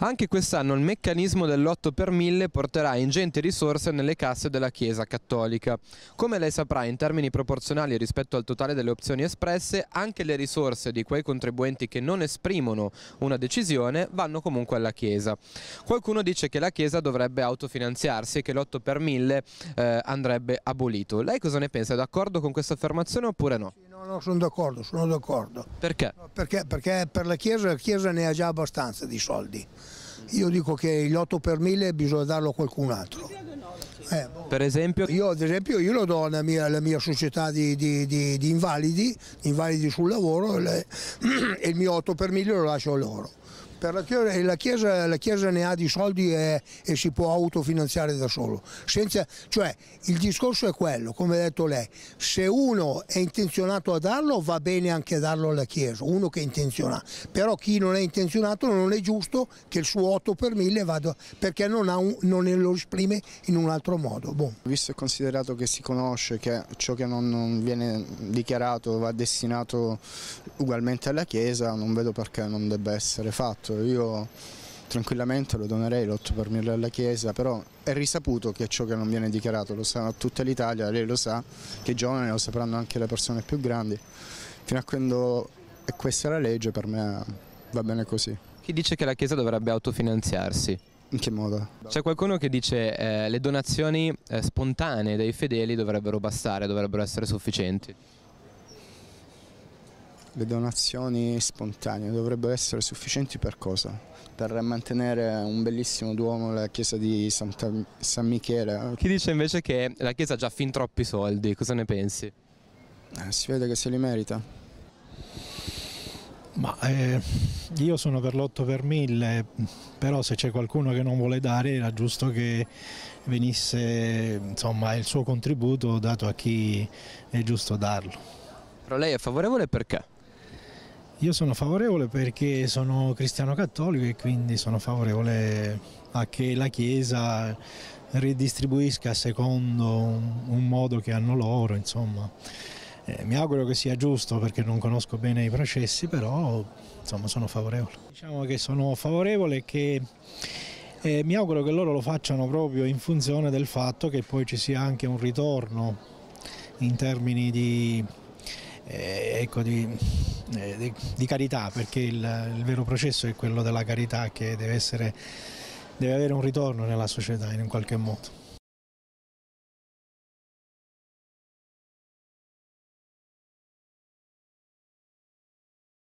Anche quest'anno il meccanismo dell'otto per mille porterà ingenti risorse nelle casse della Chiesa cattolica. Come lei saprà, in termini proporzionali rispetto al totale delle opzioni espresse, anche le risorse di quei contribuenti che non esprimono una decisione vanno comunque alla Chiesa. Qualcuno dice che la Chiesa dovrebbe autofinanziarsi e che l'otto per mille eh, andrebbe abolito. Lei cosa ne pensa? È d'accordo con questa affermazione oppure no? No, no, sono d'accordo, sono d'accordo. Perché? perché? Perché per la Chiesa, la Chiesa ne ha già abbastanza di soldi. Io dico che l'8 per 1000 bisogna darlo a qualcun altro. Eh, boh. per esempio? Io ad esempio io lo do alla mia, alla mia società di, di, di, di, invalidi, invalidi sul lavoro le, e il mio 8 per 1000 lo lascio a loro. La chiesa, la, chiesa, la, chiesa, ne ha di soldi e, e si può autofinanziare da solo. Senza, cioè, il discorso è quello, come ha detto lei, se uno è intenzionato a darlo va bene anche darlo alla Chiesa, uno che è intenzionato, però chi non è intenzionato non è giusto che il suo 8 per 1000 vada perché non, un, non, lo esprime in un altro modo. Boom. Visto e considerato che si conosce che ciò che non, non viene dichiarato va destinato ugualmente alla Chiesa, non vedo perché non debba essere fatto fatto, certo, io tranquillamente lo donerei l'8 per mille alla Chiesa, però è risaputo che è ciò che non viene dichiarato, lo sa tutta l'Italia, lei lo sa, che i giovani lo sapranno anche le persone più grandi, fino a quando è questa la legge per me va bene così. Chi dice che la Chiesa dovrebbe autofinanziarsi? In che modo? C'è qualcuno che dice che eh, le donazioni eh, spontanee dei fedeli dovrebbero bastare, dovrebbero essere sufficienti. Le donazioni spontanee dovrebbero essere sufficienti per cosa? Per mantenere un bellissimo duomo la chiesa di Santa, San Michele. Chi dice invece che la chiesa ha già fin troppi soldi, cosa ne pensi? Eh, si vede che se li merita. Ma eh, io sono per l'otto per mille, però se c'è qualcuno che non vuole dare era giusto che venisse insomma, il suo contributo dato a chi è giusto darlo. Però lei è favorevole perché? Io sono favorevole perché sono cristiano cattolico e quindi sono favorevole a che la Chiesa ridistribuisca secondo un, un modo che hanno loro, insomma. Eh, mi auguro che sia giusto perché non conosco bene i processi, però insomma, sono favorevole. Diciamo che sono favorevole e che eh, mi auguro che loro lo facciano proprio in funzione del fatto che poi ci sia anche un ritorno in termini di, eh, ecco, di eh, di, di, carità, perché il, il, vero processo è quello della carità che deve, essere, deve avere un ritorno nella società in un qualche modo.